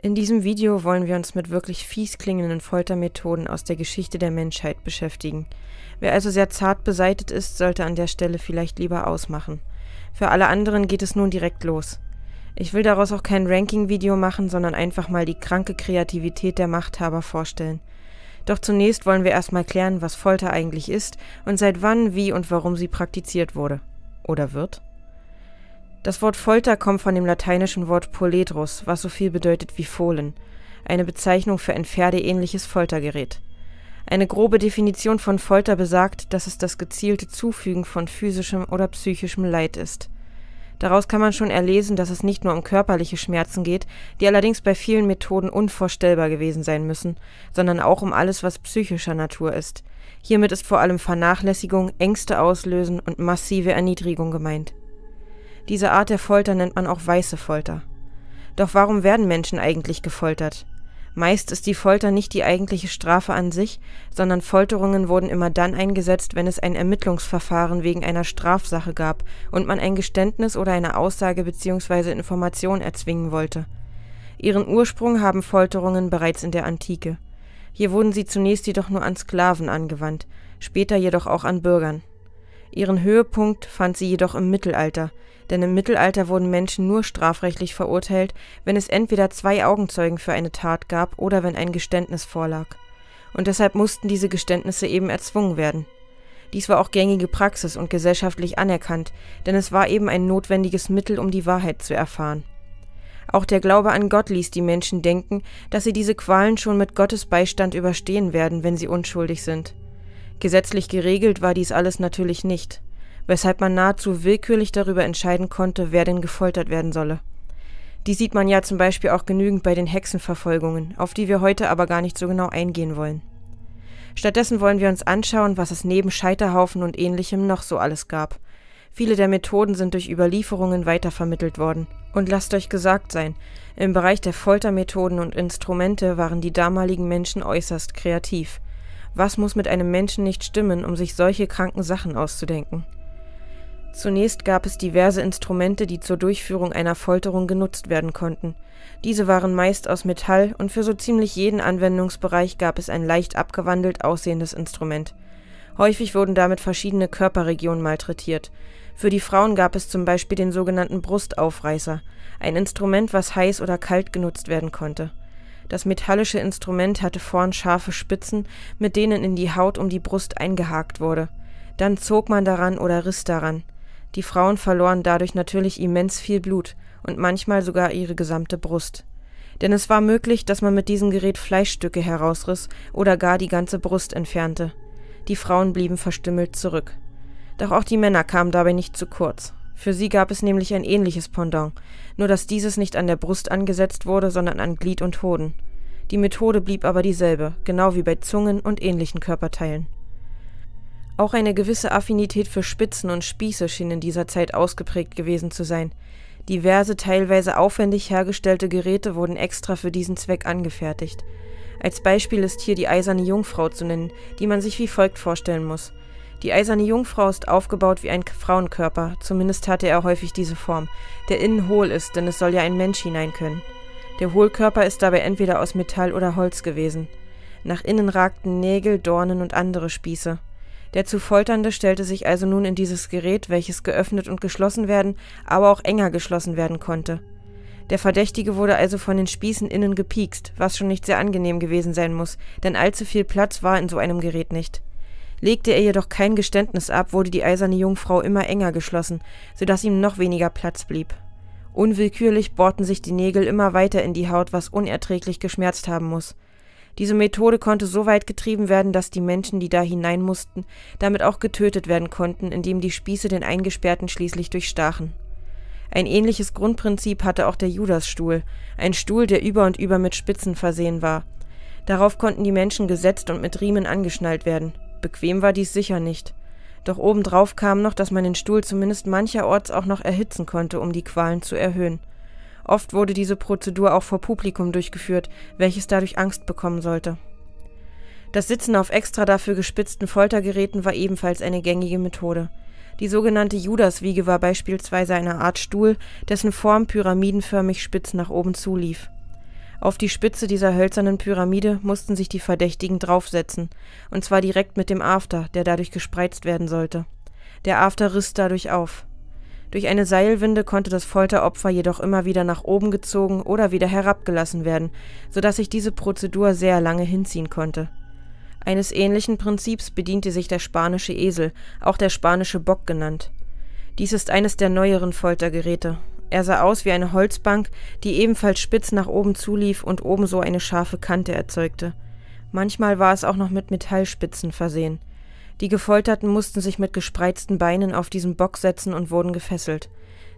In diesem Video wollen wir uns mit wirklich fies klingenden Foltermethoden aus der Geschichte der Menschheit beschäftigen. Wer also sehr zart beseitet ist, sollte an der Stelle vielleicht lieber ausmachen. Für alle anderen geht es nun direkt los. Ich will daraus auch kein Ranking-Video machen, sondern einfach mal die kranke Kreativität der Machthaber vorstellen. Doch zunächst wollen wir erstmal klären, was Folter eigentlich ist und seit wann, wie und warum sie praktiziert wurde. Oder wird? Das Wort Folter kommt von dem lateinischen Wort poledrus, was so viel bedeutet wie Fohlen, eine Bezeichnung für ein pferdeähnliches Foltergerät. Eine grobe Definition von Folter besagt, dass es das gezielte Zufügen von physischem oder psychischem Leid ist. Daraus kann man schon erlesen, dass es nicht nur um körperliche Schmerzen geht, die allerdings bei vielen Methoden unvorstellbar gewesen sein müssen, sondern auch um alles, was psychischer Natur ist. Hiermit ist vor allem Vernachlässigung, Ängste auslösen und massive Erniedrigung gemeint diese Art der Folter nennt man auch weiße Folter. Doch warum werden Menschen eigentlich gefoltert? Meist ist die Folter nicht die eigentliche Strafe an sich, sondern Folterungen wurden immer dann eingesetzt, wenn es ein Ermittlungsverfahren wegen einer Strafsache gab und man ein Geständnis oder eine Aussage bzw. Information erzwingen wollte. Ihren Ursprung haben Folterungen bereits in der Antike. Hier wurden sie zunächst jedoch nur an Sklaven angewandt, später jedoch auch an Bürgern. Ihren Höhepunkt fand sie jedoch im Mittelalter, denn im Mittelalter wurden Menschen nur strafrechtlich verurteilt, wenn es entweder zwei Augenzeugen für eine Tat gab oder wenn ein Geständnis vorlag. Und deshalb mussten diese Geständnisse eben erzwungen werden. Dies war auch gängige Praxis und gesellschaftlich anerkannt, denn es war eben ein notwendiges Mittel, um die Wahrheit zu erfahren. Auch der Glaube an Gott ließ die Menschen denken, dass sie diese Qualen schon mit Gottes Beistand überstehen werden, wenn sie unschuldig sind. Gesetzlich geregelt war dies alles natürlich nicht weshalb man nahezu willkürlich darüber entscheiden konnte, wer denn gefoltert werden solle. Die sieht man ja zum Beispiel auch genügend bei den Hexenverfolgungen, auf die wir heute aber gar nicht so genau eingehen wollen. Stattdessen wollen wir uns anschauen, was es neben Scheiterhaufen und ähnlichem noch so alles gab. Viele der Methoden sind durch Überlieferungen weitervermittelt worden. Und lasst euch gesagt sein, im Bereich der Foltermethoden und Instrumente waren die damaligen Menschen äußerst kreativ. Was muss mit einem Menschen nicht stimmen, um sich solche kranken Sachen auszudenken? Zunächst gab es diverse Instrumente, die zur Durchführung einer Folterung genutzt werden konnten. Diese waren meist aus Metall und für so ziemlich jeden Anwendungsbereich gab es ein leicht abgewandelt aussehendes Instrument. Häufig wurden damit verschiedene Körperregionen malträtiert. Für die Frauen gab es zum Beispiel den sogenannten Brustaufreißer, ein Instrument, was heiß oder kalt genutzt werden konnte. Das metallische Instrument hatte vorn scharfe Spitzen, mit denen in die Haut um die Brust eingehakt wurde. Dann zog man daran oder riss daran. Die Frauen verloren dadurch natürlich immens viel Blut und manchmal sogar ihre gesamte Brust. Denn es war möglich, dass man mit diesem Gerät Fleischstücke herausriss oder gar die ganze Brust entfernte. Die Frauen blieben verstümmelt zurück. Doch auch die Männer kamen dabei nicht zu kurz. Für sie gab es nämlich ein ähnliches Pendant, nur dass dieses nicht an der Brust angesetzt wurde, sondern an Glied und Hoden. Die Methode blieb aber dieselbe, genau wie bei Zungen und ähnlichen Körperteilen. Auch eine gewisse Affinität für Spitzen und Spieße schien in dieser Zeit ausgeprägt gewesen zu sein. Diverse, teilweise aufwendig hergestellte Geräte wurden extra für diesen Zweck angefertigt. Als Beispiel ist hier die eiserne Jungfrau zu nennen, die man sich wie folgt vorstellen muss. Die eiserne Jungfrau ist aufgebaut wie ein Frauenkörper, zumindest hatte er häufig diese Form, der innen hohl ist, denn es soll ja ein Mensch hinein können. Der Hohlkörper ist dabei entweder aus Metall oder Holz gewesen. Nach innen ragten Nägel, Dornen und andere Spieße. Der zu Folternde stellte sich also nun in dieses Gerät, welches geöffnet und geschlossen werden, aber auch enger geschlossen werden konnte. Der Verdächtige wurde also von den Spießen innen gepiekst, was schon nicht sehr angenehm gewesen sein muss, denn allzu viel Platz war in so einem Gerät nicht. Legte er jedoch kein Geständnis ab, wurde die eiserne Jungfrau immer enger geschlossen, so dass ihm noch weniger Platz blieb. Unwillkürlich bohrten sich die Nägel immer weiter in die Haut, was unerträglich geschmerzt haben muss. Diese Methode konnte so weit getrieben werden, dass die Menschen, die da hinein mussten, damit auch getötet werden konnten, indem die Spieße den Eingesperrten schließlich durchstachen. Ein ähnliches Grundprinzip hatte auch der Judasstuhl, ein Stuhl, der über und über mit Spitzen versehen war. Darauf konnten die Menschen gesetzt und mit Riemen angeschnallt werden. Bequem war dies sicher nicht. Doch obendrauf kam noch, dass man den Stuhl zumindest mancherorts auch noch erhitzen konnte, um die Qualen zu erhöhen. Oft wurde diese Prozedur auch vor Publikum durchgeführt, welches dadurch Angst bekommen sollte. Das Sitzen auf extra dafür gespitzten Foltergeräten war ebenfalls eine gängige Methode. Die sogenannte Judaswiege war beispielsweise eine Art Stuhl, dessen Form pyramidenförmig spitz nach oben zulief. Auf die Spitze dieser hölzernen Pyramide mussten sich die Verdächtigen draufsetzen, und zwar direkt mit dem After, der dadurch gespreizt werden sollte. Der After riss dadurch auf. Durch eine Seilwinde konnte das Folteropfer jedoch immer wieder nach oben gezogen oder wieder herabgelassen werden, so dass sich diese Prozedur sehr lange hinziehen konnte. Eines ähnlichen Prinzips bediente sich der spanische Esel, auch der spanische Bock genannt. Dies ist eines der neueren Foltergeräte. Er sah aus wie eine Holzbank, die ebenfalls spitz nach oben zulief und oben so eine scharfe Kante erzeugte. Manchmal war es auch noch mit Metallspitzen versehen. Die Gefolterten mussten sich mit gespreizten Beinen auf diesen Bock setzen und wurden gefesselt.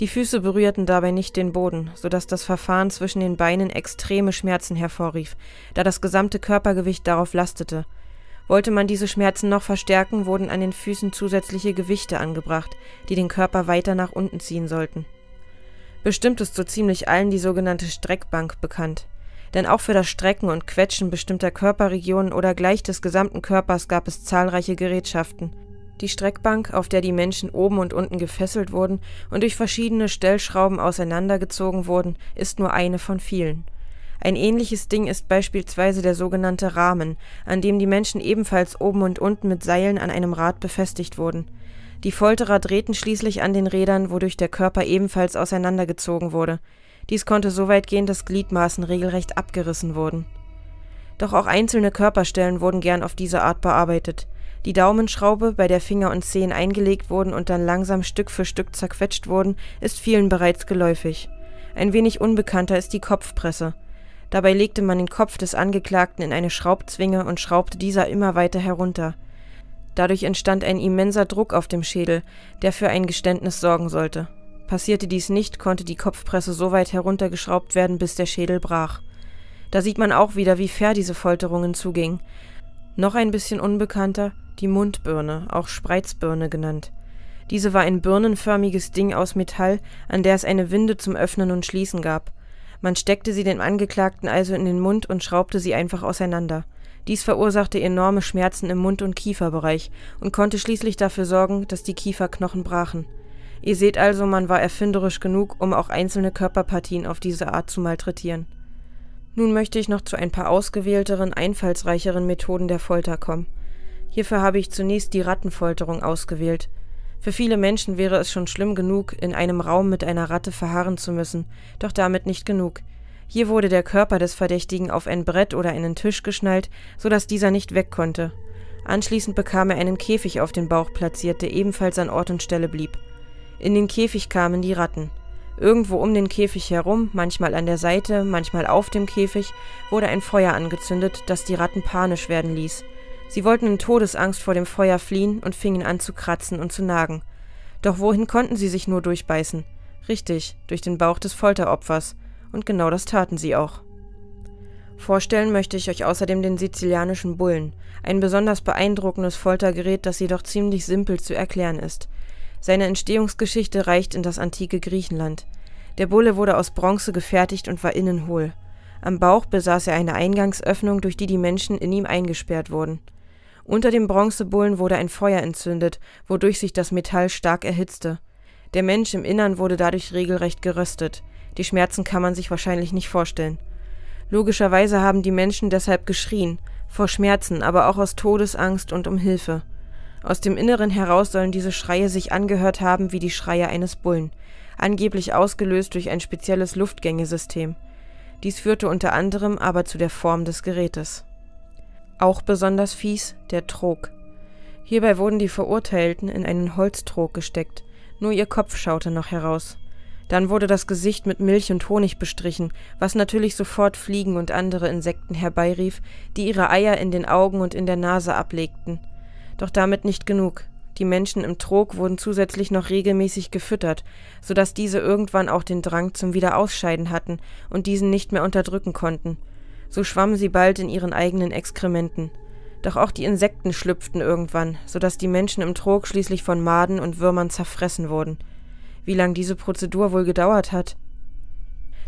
Die Füße berührten dabei nicht den Boden, sodass das Verfahren zwischen den Beinen extreme Schmerzen hervorrief, da das gesamte Körpergewicht darauf lastete. Wollte man diese Schmerzen noch verstärken, wurden an den Füßen zusätzliche Gewichte angebracht, die den Körper weiter nach unten ziehen sollten. Bestimmt ist so ziemlich allen die sogenannte Streckbank bekannt. Denn auch für das Strecken und Quetschen bestimmter Körperregionen oder gleich des gesamten Körpers gab es zahlreiche Gerätschaften. Die Streckbank, auf der die Menschen oben und unten gefesselt wurden und durch verschiedene Stellschrauben auseinandergezogen wurden, ist nur eine von vielen. Ein ähnliches Ding ist beispielsweise der sogenannte Rahmen, an dem die Menschen ebenfalls oben und unten mit Seilen an einem Rad befestigt wurden. Die Folterer drehten schließlich an den Rädern, wodurch der Körper ebenfalls auseinandergezogen wurde. Dies konnte so weit gehen, dass Gliedmaßen regelrecht abgerissen wurden. Doch auch einzelne Körperstellen wurden gern auf diese Art bearbeitet. Die Daumenschraube, bei der Finger und Zehen eingelegt wurden und dann langsam Stück für Stück zerquetscht wurden, ist vielen bereits geläufig. Ein wenig unbekannter ist die Kopfpresse. Dabei legte man den Kopf des Angeklagten in eine Schraubzwinge und schraubte dieser immer weiter herunter. Dadurch entstand ein immenser Druck auf dem Schädel, der für ein Geständnis sorgen sollte. Passierte dies nicht, konnte die Kopfpresse so weit heruntergeschraubt werden, bis der Schädel brach. Da sieht man auch wieder, wie fair diese Folterungen zuging. Noch ein bisschen unbekannter, die Mundbirne, auch Spreizbirne genannt. Diese war ein birnenförmiges Ding aus Metall, an der es eine Winde zum Öffnen und Schließen gab. Man steckte sie dem Angeklagten also in den Mund und schraubte sie einfach auseinander. Dies verursachte enorme Schmerzen im Mund- und Kieferbereich und konnte schließlich dafür sorgen, dass die Kieferknochen brachen. Ihr seht also, man war erfinderisch genug, um auch einzelne Körperpartien auf diese Art zu malträtieren. Nun möchte ich noch zu ein paar ausgewählteren, einfallsreicheren Methoden der Folter kommen. Hierfür habe ich zunächst die Rattenfolterung ausgewählt. Für viele Menschen wäre es schon schlimm genug, in einem Raum mit einer Ratte verharren zu müssen, doch damit nicht genug. Hier wurde der Körper des Verdächtigen auf ein Brett oder einen Tisch geschnallt, so dass dieser nicht weg konnte. Anschließend bekam er einen Käfig auf den Bauch platziert, der ebenfalls an Ort und Stelle blieb. In den Käfig kamen die Ratten. Irgendwo um den Käfig herum, manchmal an der Seite, manchmal auf dem Käfig, wurde ein Feuer angezündet, das die Ratten panisch werden ließ. Sie wollten in Todesangst vor dem Feuer fliehen und fingen an zu kratzen und zu nagen. Doch wohin konnten sie sich nur durchbeißen? Richtig, durch den Bauch des Folteropfers. Und genau das taten sie auch. Vorstellen möchte ich euch außerdem den sizilianischen Bullen, ein besonders beeindruckendes Foltergerät, das jedoch ziemlich simpel zu erklären ist. Seine Entstehungsgeschichte reicht in das antike Griechenland. Der Bulle wurde aus Bronze gefertigt und war innen hohl. Am Bauch besaß er eine Eingangsöffnung, durch die die Menschen in ihm eingesperrt wurden. Unter dem Bronzebullen wurde ein Feuer entzündet, wodurch sich das Metall stark erhitzte. Der Mensch im Innern wurde dadurch regelrecht geröstet. Die Schmerzen kann man sich wahrscheinlich nicht vorstellen. Logischerweise haben die Menschen deshalb geschrien, vor Schmerzen, aber auch aus Todesangst und um Hilfe. Aus dem Inneren heraus sollen diese Schreie sich angehört haben wie die Schreie eines Bullen, angeblich ausgelöst durch ein spezielles Luftgängesystem. Dies führte unter anderem aber zu der Form des Gerätes. Auch besonders fies der Trog. Hierbei wurden die Verurteilten in einen Holztrog gesteckt, nur ihr Kopf schaute noch heraus. Dann wurde das Gesicht mit Milch und Honig bestrichen, was natürlich sofort Fliegen und andere Insekten herbeirief, die ihre Eier in den Augen und in der Nase ablegten. Doch damit nicht genug. Die Menschen im Trog wurden zusätzlich noch regelmäßig gefüttert, sodass diese irgendwann auch den Drang zum Wiederausscheiden hatten und diesen nicht mehr unterdrücken konnten. So schwammen sie bald in ihren eigenen Exkrementen. Doch auch die Insekten schlüpften irgendwann, sodass die Menschen im Trog schließlich von Maden und Würmern zerfressen wurden. Wie lang diese Prozedur wohl gedauert hat?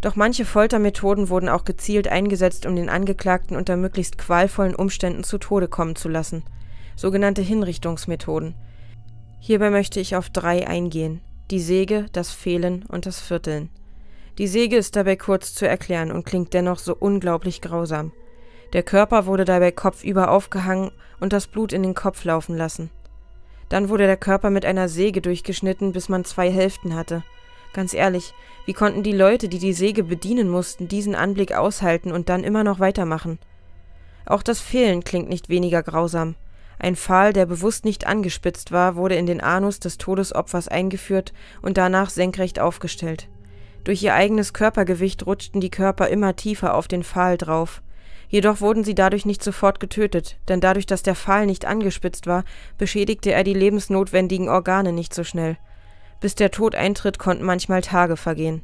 Doch manche Foltermethoden wurden auch gezielt eingesetzt, um den Angeklagten unter möglichst qualvollen Umständen zu Tode kommen zu lassen sogenannte Hinrichtungsmethoden. Hierbei möchte ich auf drei eingehen: die Säge, das Fehlen und das Vierteln. Die Säge ist dabei kurz zu erklären und klingt dennoch so unglaublich grausam. Der Körper wurde dabei kopfüber aufgehangen und das Blut in den Kopf laufen lassen. Dann wurde der Körper mit einer Säge durchgeschnitten, bis man zwei Hälften hatte. Ganz ehrlich, wie konnten die Leute, die die Säge bedienen mussten, diesen Anblick aushalten und dann immer noch weitermachen? Auch das Fehlen klingt nicht weniger grausam. Ein Pfahl, der bewusst nicht angespitzt war, wurde in den Anus des Todesopfers eingeführt und danach senkrecht aufgestellt. Durch ihr eigenes Körpergewicht rutschten die Körper immer tiefer auf den Pfahl drauf. Jedoch wurden sie dadurch nicht sofort getötet, denn dadurch, dass der Pfahl nicht angespitzt war, beschädigte er die lebensnotwendigen Organe nicht so schnell. Bis der Tod eintritt, konnten manchmal Tage vergehen.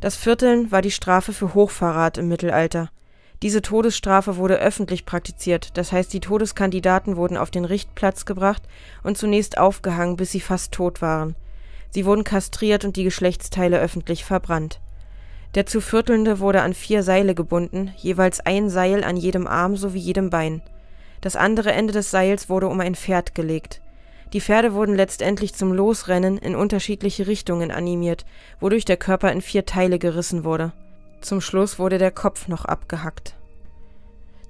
Das Vierteln war die Strafe für Hochverrat im Mittelalter. Diese Todesstrafe wurde öffentlich praktiziert, das heißt die Todeskandidaten wurden auf den Richtplatz gebracht und zunächst aufgehangen, bis sie fast tot waren. Sie wurden kastriert und die Geschlechtsteile öffentlich verbrannt. Der zu Viertelnde wurde an vier Seile gebunden, jeweils ein Seil an jedem Arm sowie jedem Bein. Das andere Ende des Seils wurde um ein Pferd gelegt. Die Pferde wurden letztendlich zum Losrennen in unterschiedliche Richtungen animiert, wodurch der Körper in vier Teile gerissen wurde zum Schluss wurde der Kopf noch abgehackt.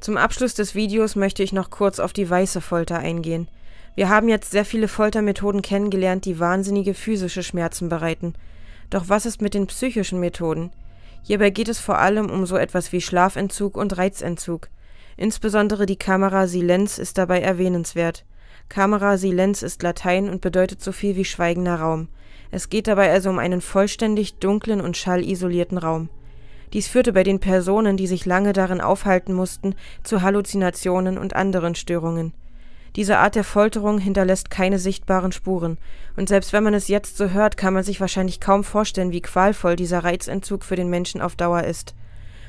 Zum Abschluss des Videos möchte ich noch kurz auf die weiße Folter eingehen. Wir haben jetzt sehr viele Foltermethoden kennengelernt, die wahnsinnige physische Schmerzen bereiten. Doch was ist mit den psychischen Methoden? Hierbei geht es vor allem um so etwas wie Schlafentzug und Reizentzug. Insbesondere die Kamera Silenz ist dabei erwähnenswert. Kamera Silenz ist Latein und bedeutet so viel wie schweigender Raum. Es geht dabei also um einen vollständig dunklen und schallisolierten Raum. Dies führte bei den Personen, die sich lange darin aufhalten mussten, zu Halluzinationen und anderen Störungen. Diese Art der Folterung hinterlässt keine sichtbaren Spuren, und selbst wenn man es jetzt so hört, kann man sich wahrscheinlich kaum vorstellen, wie qualvoll dieser Reizentzug für den Menschen auf Dauer ist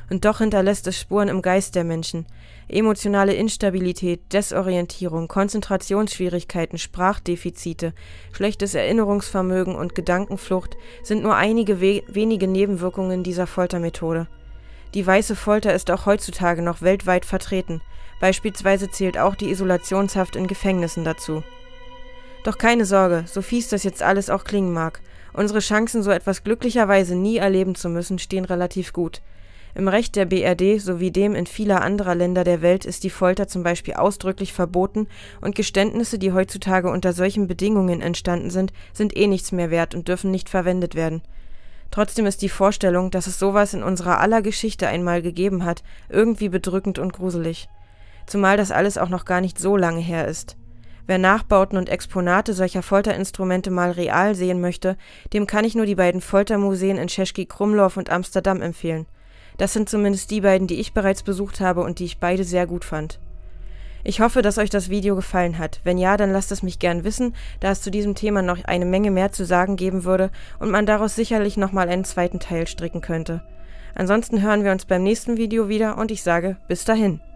und doch hinterlässt es Spuren im Geist der Menschen. Emotionale Instabilität, Desorientierung, Konzentrationsschwierigkeiten, Sprachdefizite, schlechtes Erinnerungsvermögen und Gedankenflucht sind nur einige we wenige Nebenwirkungen dieser Foltermethode. Die weiße Folter ist auch heutzutage noch weltweit vertreten, beispielsweise zählt auch die Isolationshaft in Gefängnissen dazu. Doch keine Sorge, so fies das jetzt alles auch klingen mag, unsere Chancen, so etwas glücklicherweise nie erleben zu müssen, stehen relativ gut. Im Recht der BRD sowie dem in vieler anderer Länder der Welt ist die Folter zum Beispiel ausdrücklich verboten und Geständnisse, die heutzutage unter solchen Bedingungen entstanden sind, sind eh nichts mehr wert und dürfen nicht verwendet werden. Trotzdem ist die Vorstellung, dass es sowas in unserer aller Geschichte einmal gegeben hat, irgendwie bedrückend und gruselig. Zumal das alles auch noch gar nicht so lange her ist. Wer Nachbauten und Exponate solcher Folterinstrumente mal real sehen möchte, dem kann ich nur die beiden Foltermuseen in Scheschki-Krumlov und Amsterdam empfehlen. Das sind zumindest die beiden, die ich bereits besucht habe und die ich beide sehr gut fand. Ich hoffe, dass euch das Video gefallen hat. Wenn ja, dann lasst es mich gern wissen, da es zu diesem Thema noch eine Menge mehr zu sagen geben würde und man daraus sicherlich nochmal einen zweiten Teil stricken könnte. Ansonsten hören wir uns beim nächsten Video wieder und ich sage bis dahin.